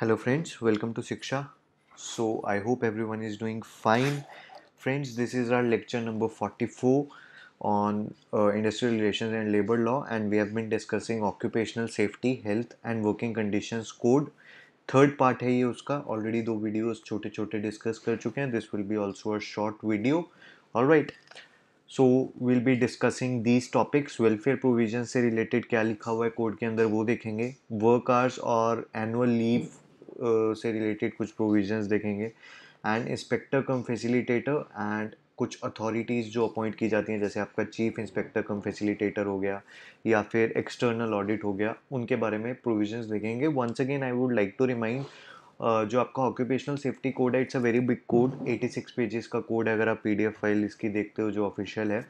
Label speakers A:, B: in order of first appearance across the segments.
A: Hello friends welcome to Shiksha so I hope everyone is doing fine friends this is our lecture number forty four on industrial relation and labour law and we have been discussing occupational safety health and working conditions code third part है ये उसका already दो videos छोटे छोटे discuss कर चुके हैं this will be also a short video all right so will be discussing these topics welfare provision से रिलेटेड क्या लिखा हुआ है कोड के अंदर वो देखेंगे वर्क आवर्स और एनुअल लीव Uh, से रिलेटेड कुछ प्रोविजंस देखेंगे and inspector cum facilitator and कुछ अथॉरिटीज़ जो अपॉइंट की जाती हैं जैसे आपका चीफ इंस्पेक्टर कम फैसिलिटेटर हो गया या फिर एक्सटर्नल ऑडिट हो गया उनके बारे में प्रोविजंस देखेंगे once again I would like to remind जो आपका ऑक्यूपेशनल सेफ्टी कोड है it's a very big code 86 pages का कोड है अगर आप पीडीएफ फाइल इसकी देखते हो जो ऑफिशियल है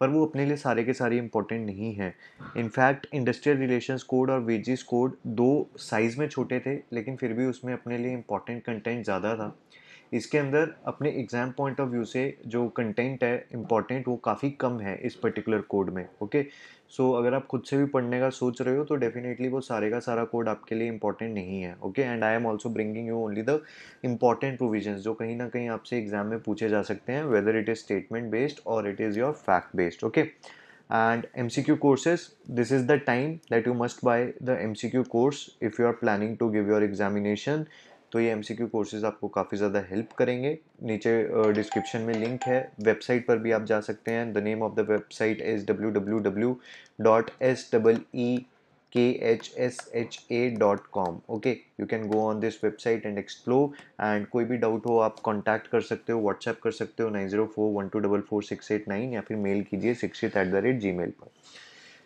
A: पर वो अपने लिए सारे के सारे इंपॉर्टेंट नहीं हैं इनफैक्ट इंडस्ट्रियल रिलेशंस कोड और वेजिस कोड दो साइज़ में छोटे थे लेकिन फिर भी उसमें अपने लिए इम्पॉर्टेंट कंटेंट ज़्यादा था इसके अंदर अपने एग्ज़ाम पॉइंट ऑफ व्यू से जो कंटेंट है इम्पॉर्टेंट वो काफ़ी कम है इस पर्टिकुलर कोड में ओके सो अगर आप खुद से भी पढ़ने का सोच रहे हो तो डेफिनेटली वो सारे का सारा कोड आपके लिए इंपॉर्टेंट नहीं है okay and I am also bringing you only the important provision जो कहीं ना कहीं आपसे एग्जाम में पूछे जा सकते हैं whether it is statement based और it is your fact based okay and M C Q courses this is the time that you must buy the M C Q course if you are planning to give your examination तो ये M courses आपको काफ़ी ज़्यादा help करेंगे नीचे description में link है website पर भी आप जा सकते हैं the name of the website is W W W dot S double E K H S H A dot com okay you can go on this website and explore and कोई भी doubt हो आप contact कर सकते हो WhatsApp कर सकते हो nine zero four one two double four six eight nine या फिर मेल कीजिए six eight eight the rate Gmail पर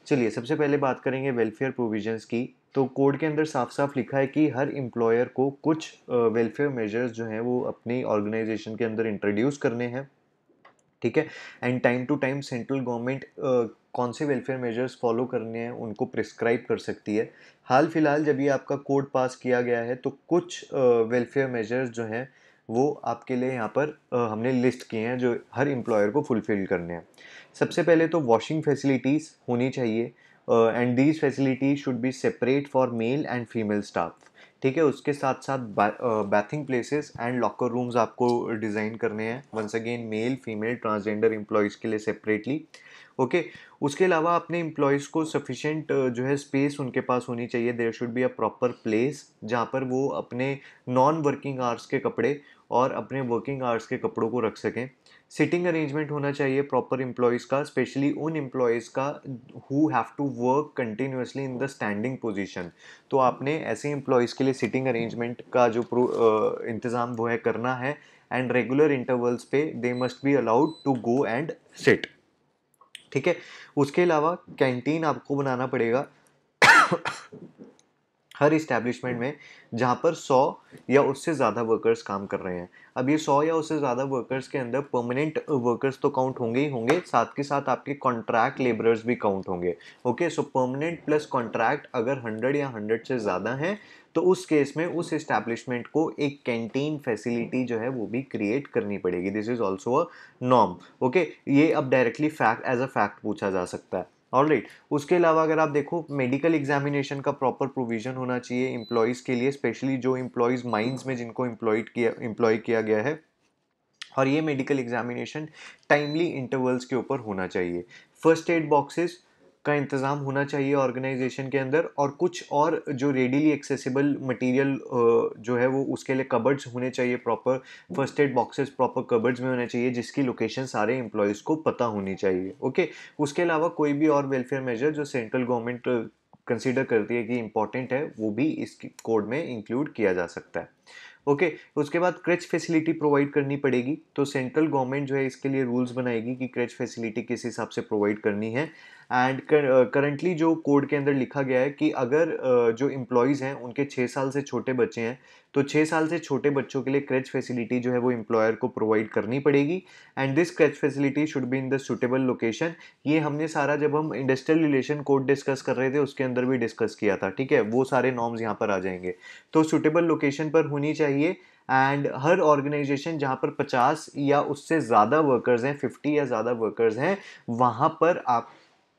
A: चलिए सबसे पहले बात करेंगे वेलफेयर प्रोविजन्स की तो कोड के अंदर साफ साफ लिखा है कि हर एम्प्लॉयर को कुछ वेलफेयर मेजर्स जो हैं वो अपनी ऑर्गेनाइजेशन के अंदर इंट्रोड्यूस करने हैं ठीक है and time to time central government कौन से वेलफेयर मेजर्स फॉलो करने हैं उनको प्रिस्क्राइब कर सकती है हाल फिलहाल जब ये आपका कोड पास किया गया है तो कुछ वेलफेयर मेजर्स जो हैं वो आपके लिए यहाँ पर uh, हमने लिस्ट किए हैं जो हर एम्प्लॉयर को फुलफ़िल करने हैं सबसे पहले तो वॉशिंग फैसिलिटीज़ होनी चाहिए uh, and these facilities should be separate for male and female staff ठीक है उसके साथ साथ bathing places and locker rooms आपको डिज़ाइन करने हैं once again male female transgender employees के लिए सेपरेटली ओके okay. उसके अलावा अपने एम्प्लॉयज़ को सफिशेंट uh, जो है स्पेस उनके पास होनी चाहिए there should be a proper place जहाँ पर वो अपने नॉन वर्किंग आवर्स के कपड़े और अपने वर्किंग आवर्स के कपड़ों को रख सकें सिटिंग अरेंजमेंट होना चाहिए प्रॉपर एम्प्लॉयज़ का स्पेशली उन एम्प्लॉयज़ का who have to work continuously in the standing position तो आपने ऐसे एम्प्लॉयज़ के लिए सिटिंग अरेंजमेंट का जो इंतज़ाम वो है करना है एंड रेगुलर इंटरवल्स पे they must be allowed to go and sit ठीक है उसके अलावा कैंटीन आपको बनाना पड़ेगा हर इस्टेब्लिशमेंट में जहाँ पर सौ या उससे ज़्यादा वर्कर्स काम कर रहे हैं अब ये सौ या उससे ज़्यादा वर्कर्स के अंदर परमानेंट वर्कर्स तो काउंट होंगे ही होंगे साथ के साथ आपके कॉन्ट्रैक्ट लेबरर्स भी काउंट होंगे okay so permanent plus contract अगर हंड्रेड या हंड्रेड से ज़्यादा हैं तो उस केस में उस इस्टेब्लिशमेंट को एक कैंटीन फैसिलिटी जो है वो भी क्रिएट करनी पड़ेगी this is also a norm okay ये अब directly fact as a fact पूछा जा सकता है ऑल राइट उसके अलावा अगर आप देखो मेडिकल एग्जामिनेशन का प्रॉपर प्रोविजन होना चाहिए इम्प्लॉयज के लिए स्पेशली जो इम्प्लॉयज़ माइंस में जिनको इम्प्लॉयड किया एम्प्लॉय किया गया है और ये मेडिकल एग्जामिनेशन टाइमली इंटरवल्स के ऊपर होना चाहिए फर्स्ट एड बॉक्सेस का इंतज़ाम होना चाहिए ऑर्गेनाइजेशन के अंदर और कुछ और जो रेडीली एक्सेसिबल मटेरियल जो है वो उसके लिए कबर्ड्स होने चाहिए proper first aid boxes proper cupboards में होने चाहिए जिसकी लोकेशन सारे एम्प्लॉयज़ को पता होनी चाहिए ओके उसके अलावा कोई भी और वेलफेयर मेजर जो सेंट्रल गवर्नमेंट कंसिडर करती है कि इम्पॉर्टेंट है वो भी इस कोड में इंक्लूड किया जा सकता है ओके okay, उसके बाद क्रेच फैसिलिटी प्रोवाइड करनी पड़ेगी तो सेंट्रल गवर्नमेंट जो है इसके लिए रूल्स बनाएगी कि क्रेच फैसिलिटी किस हिसाब से प्रोवाइड करनी है एंड करंटली uh, जो कोड के अंदर लिखा गया है कि अगर uh, जो इम्प्लॉयज़ हैं उनके छः साल से छोटे बच्चे हैं तो छः साल से छोटे बच्चों के लिए क्रेच फैसिलिटी जो है वो एम्प्लॉयर को प्रोवाइड करनी पड़ेगी and this creche facility should be in the suitable location ये हमने सारा जब हम इंडस्ट्रियल रिलेशन कोड डिस्कस कर रहे थे उसके अंदर भी डिस्कस किया था ठीक है वो सारे नॉर्म्स यहाँ पर आ जाएंगे तो सुटेबल लोकेशन पर होनी चाहिए एंड हर ऑर्गेनाइजेशन जहाँ पर 50 या उससे ज़्यादा वर्कर्स हैं 50 या ज़्यादा वर्कर्स हैं वहाँ पर आप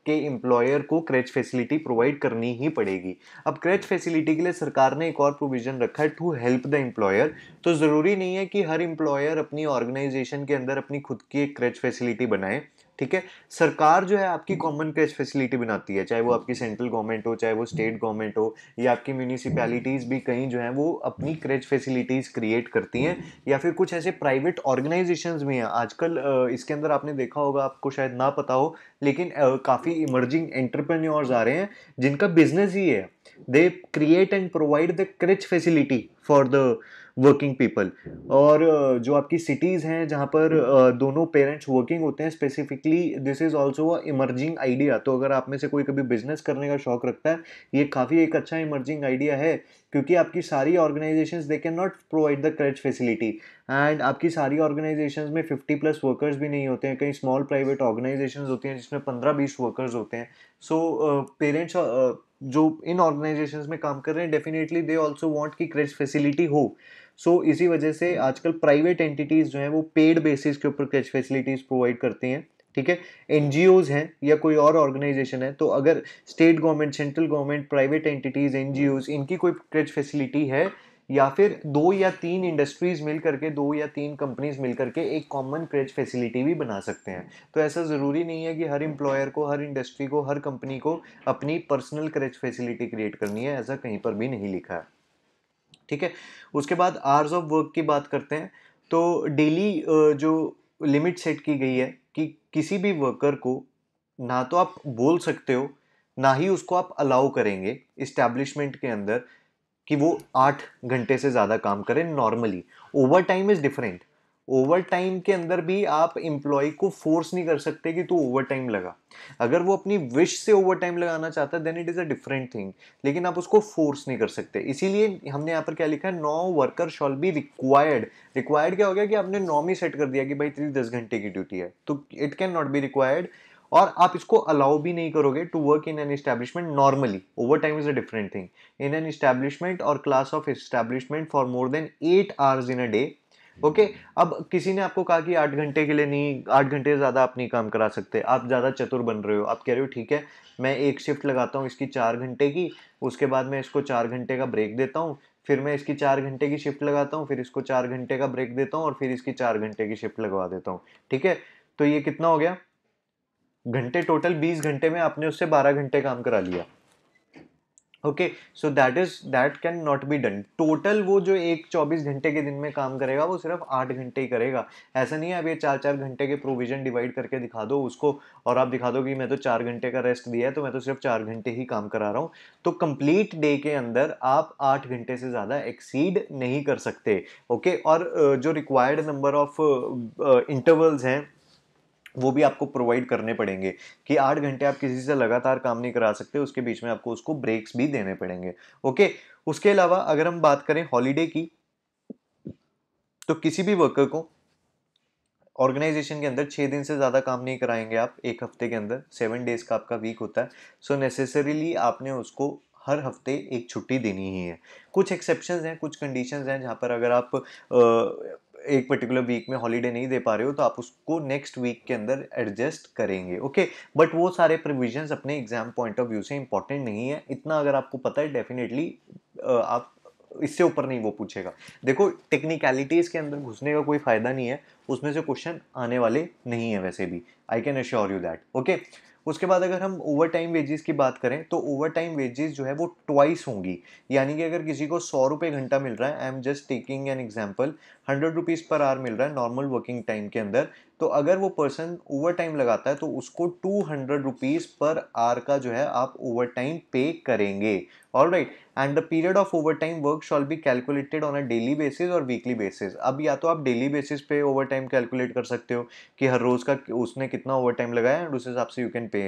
A: के एम्प्लॉयर को क्रैच फैसिलिटी प्रोवाइड करनी ही पड़ेगी अब क्रेच फैसिलिटी के लिए सरकार ने एक और प्रोविज़न रखा है टू हेल्प द एम्प्लॉयर तो ज़रूरी नहीं है कि हर एम्प्लॉयर अपनी ऑर्गेनाइजेशन के अंदर अपनी खुद की एक क्रैच फैसिलिटी बनाए ठीक है सरकार जो है आपकी कॉमन कैश फैसिलिटी बनाती है चाहे वो आपकी सेंट्रल गवर्नमेंट हो चाहे वो स्टेट गवर्नमेंट हो या आपकी म्यूनिसिपैलिटीज़ भी कहीं जो है वो अपनी क्रेज फैसिलिटीज़ क्रिएट करती हैं या फिर कुछ ऐसे प्राइवेट ऑर्गेनाइजेशंस भी हैं आजकल इसके अंदर आपने देखा होगा आपको शायद ना पता हो लेकिन काफ़ी इमर्जिंग एंटरप्रेन्योर्स आ रहे हैं जिनका बिजनेस ही है they create and provide the creche facility for the working people और जो आपकी सिटीज़ हैं जहाँ पर हम्म। दोनों पेरेंट्स वर्किंग होते हैं specifically this is also a emerging idea तो अगर आप में से कोई कभी बिजनेस करने का शौक रखता है ये काफ़ी एक अच्छा इमर्जिंग आइडिया है क्योंकि आपकी सारी organisation they can not provide the creche facility and आपकी सारी ऑर्गेनाइजेशन में फिफ्टी प्लस वर्कर्स भी नहीं होते हैं कई स्मॉल प्राइवेट ऑर्गेनाइजेशन होती हैं जिसमें पंद्रह बीस वर्कर्स होते हैं सो पेरेंट्स जो इन ऑर्गेनाइजेशन में काम कर रहे हैं डेफिनेटली दे ऑल्सो वॉन्ट की क्रेच फैसिलिटी हो सो so, इसी वजह से आजकल प्राइवेट एंटिटीज़ जो हैं वो पेड बेसिस के ऊपर कैश फैसिलिटीज़ प्रोवाइड करती हैं ठीक है एन हैं या कोई और ऑर्गेनाइजेशन है तो अगर state government central government private entities and इनकी कोई क्रेज फैसिलिटी है या फिर दो या तीन इंडस्ट्रीज़ मिल करके दो या तीन कंपनीज मिल करके एक कॉमन क्रेज फैसिलिटी भी बना सकते हैं तो ऐसा ज़रूरी नहीं है कि हर इम्प्लॉयर को हर इंडस्ट्री को हर कंपनी को अपनी पर्सनल क्रेज फैसिलिटी क्रिएट करनी है ऐसा कहीं पर भी नहीं लिखा है ठीक है उसके बाद आवर्स ऑफ वर्क की बात करते हैं तो डेली जो लिमिट सेट की गई है कि किसी भी वर्कर को ना तो आप बोल सकते हो ना ही उसको आप अलाउ करेंगे इस्टेब्लिशमेंट के अंदर कि वो आठ घंटे से ज़्यादा काम करें normally overtime is different overtime के अंदर भी आप एम्प्लॉय को फोर्स नहीं कर सकते कि तू ओवर टाइम लगा अगर वो अपनी विश से ओवर टाइम लगाना चाहता है then it is a different thing लेकिन आप उसको फोर्स नहीं कर सकते इसीलिए हमने यहाँ पर क्या लिखा है no worker shall be required required क्या हो गया कि आपने नौ में सेट कर दिया कि भाई तेरी दस घंटे की ड्यूटी है तो it can not be required और आप इसको अलाउ भी नहीं करोगे to work in an establishment normally overtime is a different thing in an establishment or class of establishment for more than eight hours in a day okay okay? अब किसी ने आपको कहा कि आठ घंटे के लिए नहीं आठ घंटे से ज़्यादा आप नहीं काम करा सकते आप ज़्यादा चतुर बन रहे हो आप कह रहे हो ठीक है मैं एक शिफ्ट लगाता हूँ इसकी चार घंटे की उसके बाद मैं इसको चार घंटे का ब्रेक देता हूँ फिर मैं इसकी चार घंटे की शिफ्ट लगाता हूँ फिर इसको चार घंटे का ब्रेक देता हूँ और फिर इसकी चार घंटे की शिफ्ट लगवा देता हूँ ठीक है तो ये कितना हो गया घंटे टोटल बीस घंटे में आपने उससे बारह घंटे काम करा लिया okay so that is that can not be done total वो जो एक चौबीस घंटे के दिन में काम करेगा वो सिर्फ आठ घंटे ही करेगा ऐसा नहीं है अब ये चार चार घंटे के प्रोविजन डिवाइड करके दिखा दो उसको और आप दिखा दो कि मैं तो चार घंटे का रेस्ट दिया है तो मैं तो सिर्फ चार घंटे ही काम करा रहा हूँ तो कंप्लीट डे के अंदर आप आठ घंटे से ज़्यादा एक्सीड नहीं कर सकते ओके okay? और जो रिक्वायर्ड नंबर ऑफ इंटरवल्स हैं वो भी आपको प्रोवाइड करने पड़ेंगे कि आठ घंटे आप किसी से लगातार काम नहीं करा सकते उसके बीच में आपको उसको ब्रेक्स भी देने पड़ेंगे ओके उसके अलावा अगर हम बात करें हॉलीडे की तो किसी भी वर्कर को ऑर्गेनाइजेशन के अंदर छः दिन से ज़्यादा काम नहीं कराएंगे आप एक हफ्ते के अंदर सेवन डेज़ का आपका वीक होता है सो so नेसेसरीली आपने उसको हर हफ्ते एक छुट्टी देनी ही है कुछ एक्सेप्शन हैं कुछ कंडीशन हैं जहाँ पर अगर आप एक पर्टिकुलर वीक में हॉलीडे नहीं दे पा रहे हो तो आप उसको नेक्स्ट वीक के अंदर एडजस्ट करेंगे ओके बट वो सारे प्रोविजंस अपने एग्जाम पॉइंट ऑफ व्यू से इंपॉर्टेंट नहीं है इतना अगर आपको पता है डेफिनेटली आप इससे ऊपर नहीं वो पूछेगा देखो टेक्निकलिटीज़ के अंदर घुसने का कोई फ़ायदा नहीं है उसमें से क्वेश्चन आने वाले नहीं है वैसे भी I can assure you that okay उसके बाद अगर हम ओवर टाइम वेजेस की बात करें तो ओवर टाइम वेजेस जो है वो ट्वाइस होंगी यानी कि अगर किसी को सौ रुपये घंटा मिल रहा है I am just taking an example hundred rupees per hour मिल रहा है नॉर्मल वर्किंग टाइम के अंदर तो अगर वो पर्सन ओवर टाइम लगाता है तो उसको two hundred rupees per hour का जो है आप ओवर टाइम पे करेंगे all right and the period of overtime work shall be calculated on a daily basis or weekly basis अब या तो आप डेली बेसिस पे ओवर टाइम कैलकुलेट कर सकते हो कि हर रोज़ का उसने कितना ओवर टाइम लगाया एंड उस हिसाब से you can pay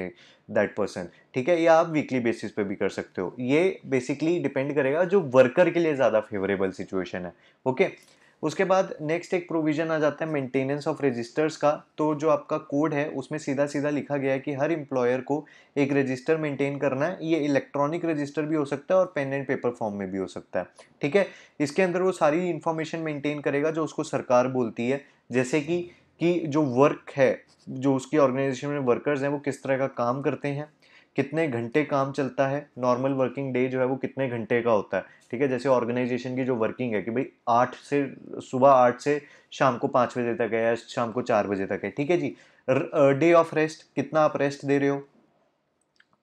A: that person ठीक है या आप वीकली बेसिस पे भी कर सकते हो ये बेसिकली डिपेंड करेगा जो वर्कर के लिए ज़्यादा फेवरेबल सिचुएशन है ओके okay? उसके बाद नेक्स्ट एक प्रोविज़न आ जाता है मेंटेनेंस ऑफ रजिस्टर्स का तो जो आपका कोड है उसमें सीधा सीधा लिखा गया है कि हर इम्प्लॉयर को एक रजिस्टर मेंटेन करना है ये इलेक्ट्रॉनिक रजिस्टर भी हो सकता है और पेन एंड पेपर फॉर्म में भी हो सकता है ठीक है इसके अंदर वो सारी इन्फॉर्मेशन मेंटेन करेगा जो उसको सरकार बोलती है जैसे कि कि जो वर्क है जो उसकी ऑर्गेनाइजेशन में वर्कर्स हैं वो किस तरह का काम करते हैं कितने घंटे काम चलता है नॉर्मल वर्किंग डे जो है वो कितने घंटे का होता है ठीक है जैसे ऑर्गेनाइजेशन की जो वर्किंग है कि भाई आठ से सुबह आठ से शाम को पाँच बजे तक है या शाम को चार बजे तक है ठीक है जी डे ऑफ रेस्ट कितना आप रेस्ट दे रहे हो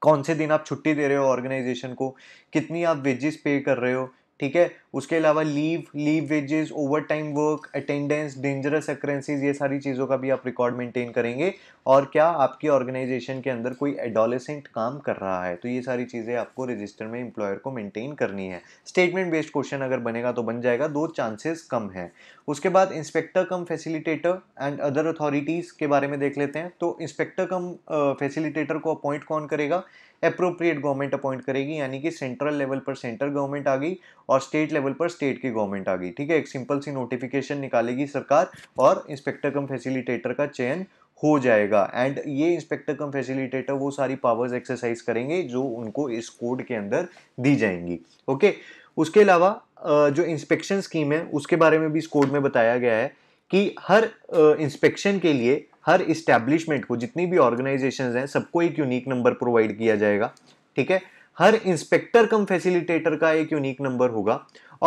A: कौन से दिन आप छुट्टी दे रहे हो ऑर्गेनाइजेशन को कितनी आप वेजेस पे कर रहे हो ठीक है उसके अलावा leave leave wages overtime work attendance dangerous occurrences ये सारी चीज़ों का भी आप रिकॉर्ड मेंटेन करेंगे और क्या आपकी ऑर्गेनाइजेशन के अंदर कोई एडोलेसेंट काम कर रहा है तो ये सारी चीज़ें आपको रजिस्टर में एम्प्लॉयर को मेंटेन करनी है स्टेटमेंट बेस्ड क्वेश्चन अगर बनेगा तो बन जाएगा दो चांसेस कम है उसके बाद inspector cum facilitator and other authorities के बारे में देख लेते हैं तो इंस्पेक्टर कम फैसिलिटेटर को अपॉइंट कौन करेगा अप्रोप्रिएट गवर्नमेंट अपॉइंट करेगी यानी कि सेंट्रल लेवल पर सेंट्रल गवर्नमेंट आ गई और स्टेट लेवल पर स्टेट की गवर्नमेंट आ गई ठीक है एक सिंपल सी नोटिफिकेशन निकालेगी सरकार और इंस्पेक्टर कम फैसिलिटेटर का चयन हो जाएगा एंड ये इंस्पेक्टर कम फैसिलिटेटर वो सारी पावर्स एक्सरसाइज करेंगे जो उनको इस कोड के अंदर दी जाएंगी ओके उसके अलावा जो इंस्पेक्शन स्कीम है उसके बारे में भी इस कोड में बताया गया है कि हर इंस्पेक्शन के लिए हर इस्टेब्लिशमेंट को जितनी भी ऑर्गेनाइजेशन हैं सबको एक यूनिक नंबर प्रोवाइड किया जाएगा ठीक है हर इंस्पेक्टर कम फैसिलिटेटर का एक यूनिक नंबर होगा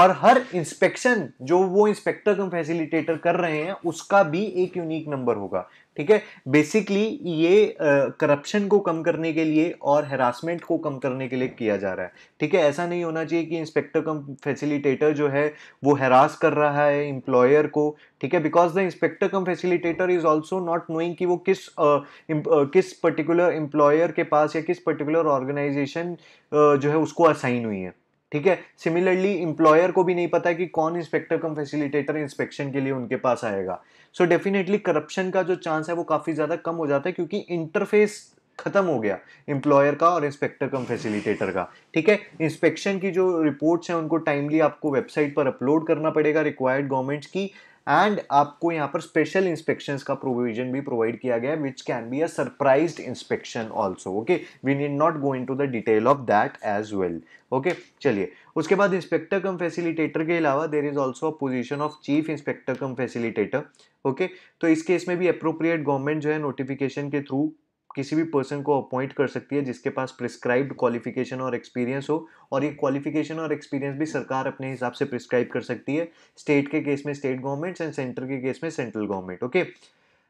A: और हर इंस्पेक्शन जो वो इंस्पेक्टर कम फैसिलिटेटर कर रहे हैं उसका भी एक यूनिक नंबर होगा ठीक है बेसिकली ये करप्शन uh, को कम करने के लिए और हेरासमेंट को कम करने के लिए किया जा रहा है ठीक है ऐसा नहीं होना चाहिए कि इंस्पेक्टर कम फैसिलिटेटर जो है वो हेरास कर रहा है एम्प्लॉयर को ठीक है because the inspector cum facilitator is also not knowing कि वो किस uh, uh, किस पर्टिकुलर एम्प्लॉयर के पास या किस पर्टिकुलर ऑर्गेनाइजेशन जो है उसको असाइन हुई है ठीक है सिमिलरली एम्प्लॉयर को भी नहीं पता है कि कौन इंस्पेक्टर कम फैसिलिटेटर इंस्पेक्शन के लिए उनके पास आएगा सो डेफिनेटली करप्शन का जो चांस है वो काफ़ी ज़्यादा कम हो जाता है क्योंकि इंटरफेस खत्म हो गया इंप्लॉयर का और इंस्पेक्टर कम फैसिलिटेटर का ठीक है इंस्पेक्शन की जो रिपोर्ट्स हैं उनको टाइमली आपको वेबसाइट पर अपलोड करना पड़ेगा रिक्वायर्ड गवर्नमेंट्स की एंड आपको यहाँ पर स्पेशल इंस्पेक्शंस का प्रोविजन भी प्रोवाइड किया गया है which can be a surprise inspection also okay we need not go into the detail of that as well okay चलिए उसके बाद इंस्पेक्टर कम फैसिलिटेटर के अलावा there is also position of chief inspector cum facilitator okay तो इस case में भी appropriate government जो है नोटिफिकेशन के थ्रू किसी भी पर्सन को अपॉइंट कर सकती है जिसके पास प्रिस्क्राइब्ड क्वालिफिकेशन और एक्सपीरियंस हो और ये क्वालिफिकेशन और एक्सपीरियंस भी सरकार अपने हिसाब से प्रिस्क्राइब कर सकती है स्टेट के केस में स्टेट गवर्नमेंट्स एंड सेंटर के केस में central government okay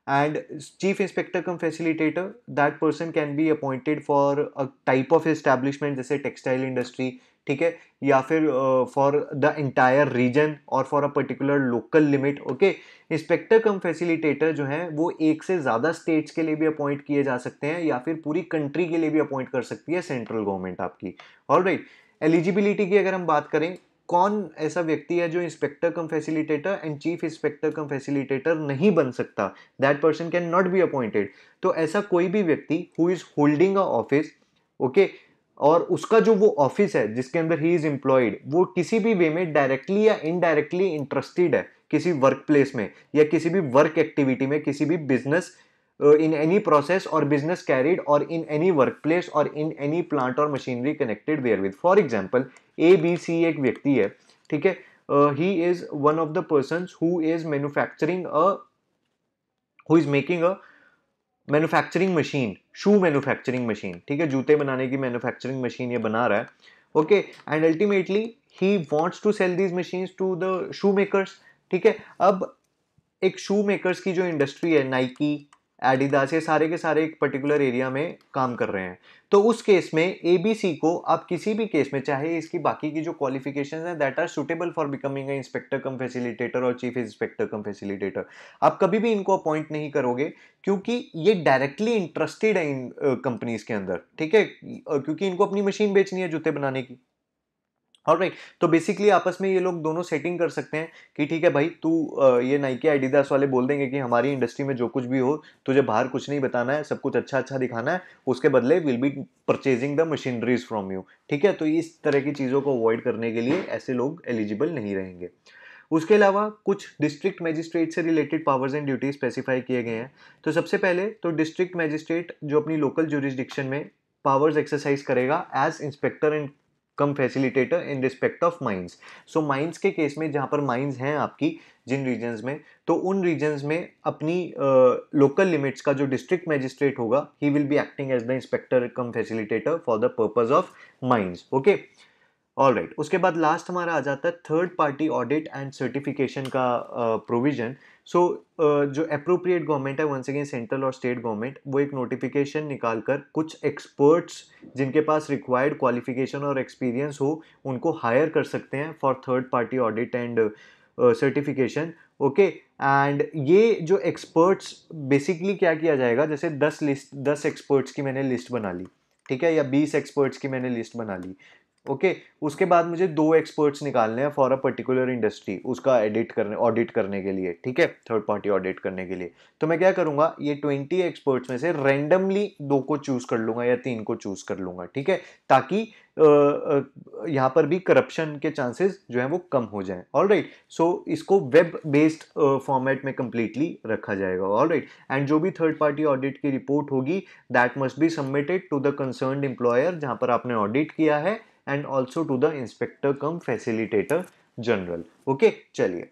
A: and chief inspector cum facilitator that person can be appointed for a type of establishment जैसे टेक्सटाइल इंडस्ट्री ठीक है या फिर for the entire region or for a particular local limit okay inspector cum facilitator जो है वो एक से ज़्यादा स्टेट्स के लिए भी अपॉइंट किए जा सकते हैं या फिर पूरी कंट्री के लिए भी अपॉइंट कर सकती है सेंट्रल गवर्नमेंट आपकी और राइट एलिजिबिलिटी की अगर हम बात करें कौन ऐसा व्यक्ति है जो inspector cum facilitator and chief inspector cum facilitator नहीं बन सकता that person can not be appointed तो ऐसा कोई भी व्यक्ति who is holding a office okay और उसका जो वो ऑफिस है जिसके अंदर ही इज एम्प्लॉयड वो किसी भी वे में डायरेक्टली या इनडायरेक्टली इंटरेस्टेड है किसी वर्क प्लेस में या किसी भी वर्क एक्टिविटी में किसी भी business in any process or business carried or in any workplace or in any plant or machinery connected where with for example A B C एक व्यक्ति है ठीक है he is one of the person who is manufacturing a who is making a manufacturing machine shoe manufacturing machine ठीक है जूते बनाने की मैन्युफैक्चरिंग मशीन ये बना रहा है okay and ultimately he wants to sell these machine to the shoe makers ठीक है अब एक शू मेकर्स की जो इंडस्ट्री है नाइकी एडिडास ये सारे के सारे एक पर्टिकुलर एरिया में काम कर रहे हैं तो उस केस में ए बी सी को आप किसी भी केस में चाहे इसकी बाकी की जो क्वालिफिकेशन है that are suitable for becoming inspector cum facilitator और चीफ इंस्पेक्टर कम फैसिलिटेटर आप कभी भी इनको अपॉइंट नहीं करोगे क्योंकि ये डायरेक्टली इंटरेस्टेड है इन कंपनीज के अंदर ठीक है क्योंकि इनको अपनी मशीन बेचनी है जूते बनाने की और राइट तो बेसिकली आपस में ये लोग दोनों सेटिंग कर सकते हैं कि ठीक है भाई तू ये नाइकी एडिडास वाले बोल देंगे कि हमारी इंडस्ट्री में जो कुछ भी हो तुझे बाहर कुछ नहीं बताना है सब कुछ अच्छा अच्छा दिखाना है उसके बदले will be purchasing the machineries from you ठीक है तो इस तरह की चीज़ों को अवॉइड करने के लिए ऐसे लोग एलिजिबल नहीं रहेंगे उसके अलावा कुछ डिस्ट्रिक्ट मैजिस्ट्रेट से related powers and duty specify किए गए हैं तो सबसे पहले तो डिस्ट्रिक्ट मैजिस्ट्रेट जो अपनी लोकल जुरिस्डिक्शन में पावर्स एक्सरसाइज करेगा as inspector and cum facilitator in respect of mines so mines के केस में जहाँ पर माइंस हैं आपकी जिन रीजन्स में तो उन रीजन्स में अपनी लोकल uh, लिमिट्स का जो डिस्ट्रिक्ट मैजिस्ट्रेट होगा he will be acting as the inspector cum facilitator for the purpose of mines okay all right right. उसके बाद लास्ट हमारा आ जाता है third party audit and certification का provision uh, so so, uh, जो appropriate government है once again central और स्टेट गवर्नमेंट वो एक नोटिफिकेशन निकाल कर कुछ एक्सपर्ट्स जिनके पास रिक्वायर्ड क्वालिफिकेशन और एक्सपीरियंस हो उनको हायर कर सकते हैं for third party audit and certification okay and ये जो एक्सपर्ट्स बेसिकली क्या किया जाएगा जैसे दस लिस्ट दस एक्सपर्ट्स की मैंने लिस्ट बना ली ठीक है या बीस एक्सपर्ट्स की मैंने लिस्ट बना ली ओके okay? उसके बाद मुझे दो एक्सपर्ट्स निकालने हैं फॉर अ पर्टिकुलर इंडस्ट्री उसका एडिट करने ऑडिट करने के लिए ठीक है थर्ड पार्टी ऑडिट करने के लिए तो मैं क्या करूँगा ये ट्वेंटी एक्सपर्ट्स में से रैंडमली दो को चूज़ कर लूँगा या तीन को चूज़ कर लूँगा ठीक है ताकि यहाँ पर भी करप्शन के चांसेस जो है वो कम हो जाएं ऑल राइट सो इसको वेब बेस्ड फॉर्मेट में कम्प्लीटली रखा जाएगा ऑल राइट एंड जो भी थर्ड पार्टी ऑडिट की रिपोर्ट होगी that must be submitted to the concern employer जहाँ पर आपने ऑडिट किया है and also to the inspector cum facilitator general okay chaliye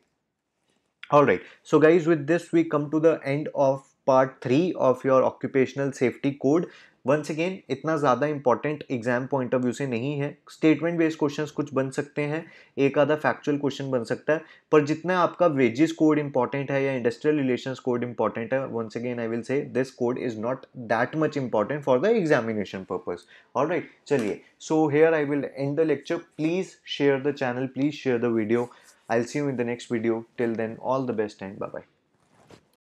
A: all right so guys with this we come to the end of part three of your occupational safety code once again इतना ज़्यादा important exam point of view से नहीं है statement based questions कुछ बन सकते हैं एक आधा फैक्चुअल क्वेश्चन बन सकता है पर जितना आपका वेजेस कोड इंपॉर्टेंट है या इंडस्ट्रियल रिलेशन कोड इंपॉर्टेंट है once again I will say this code is not that much important for the examination purpose all right चलिए so here I will end the lecture please share the channel please share the video I'll see you in the next video till then all the best and bye bye